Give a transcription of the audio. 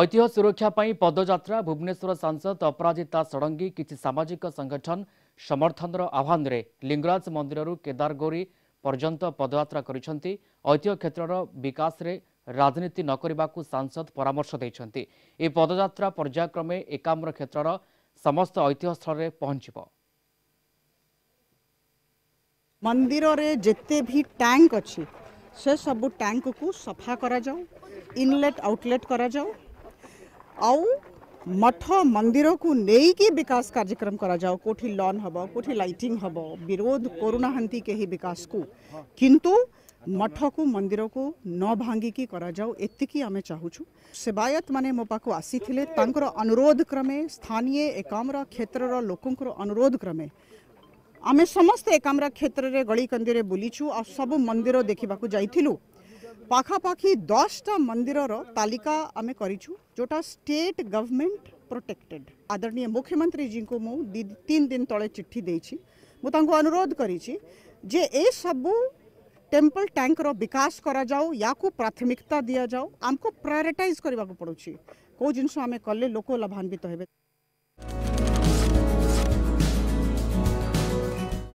ଐତିହ ସୁରକ୍ଷା ପାଇଁ ପଦଯାତ୍ରା ଭୁବନେଶ୍ୱର ସାଂସଦ ଅପରାଜିତା ଷଡ଼ଙ୍ଗୀ କିଛି ସାମାଜିକ ସଂଗଠନ ସମର୍ଥନର ଆହ୍ୱାନରେ ଲିଙ୍ଗରାଜ ମନ୍ଦିରରୁ କେଦାରଗୌରୀ ପର୍ଯ୍ୟନ୍ତ ପଦଯାତ୍ରା କରିଛନ୍ତି ଐତିହ କ୍ଷେତ୍ରର ବିକାଶରେ ରାଜନୀତି ନ କରିବାକୁ ସାଂସଦ ପରାମର୍ଶ ଦେଇଛନ୍ତି ଏହି ପଦଯାତ୍ରା ପର୍ଯ୍ୟାୟକ୍ରମେ ଏକାମ୍ର କ୍ଷେତ୍ରର ସମସ୍ତ ଐତିହ୍ୟସ୍ଥଳରେ ପହଞ୍ଚିବ ମନ୍ଦିରରେ ଯେତେ ବି ଟ୍ୟାଙ୍କ ଅଛି ସେସବୁ ଟ୍ୟାଙ୍କକୁ ସଫା କରାଯାଉ ଇନଲେଟ୍ ଆଉଟଲେଟ୍ କରାଯାଉ आउ मठ मंदिर को लेकिन विकास कार्यक्रम करा कोठी लॉन हम कोठी लाइटिंग हम विरोध करूना के ही विकास को किंतु मठ को मंदिर को न भांगिकी आम चाहू सेवायत मान मो पाक आसी अनुरोध क्रमे स्थानीय एकाम्र क्षेत्र लोकंर अनुरोध क्रमे आम समस्त एकाम्र क्षेत्र में गली कंदी बुली छु आ सब मंदिर देखा जा पखापाखि दसटा मंदिर तालिका आम करोटा स्टेट गवर्नमेंट प्रोटेक्टेड आदरणीय मुख्यमंत्री जी को तीन दिन तले चिट्ठी दे अनुरोध जे सबू टेम्पल टैंक रिकाश करा को प्राथमिकता दि जाऊ आमको प्रायोरिटाइज करने को पड़ी कौ जिन आम कले लोक लाभान्वित तो हो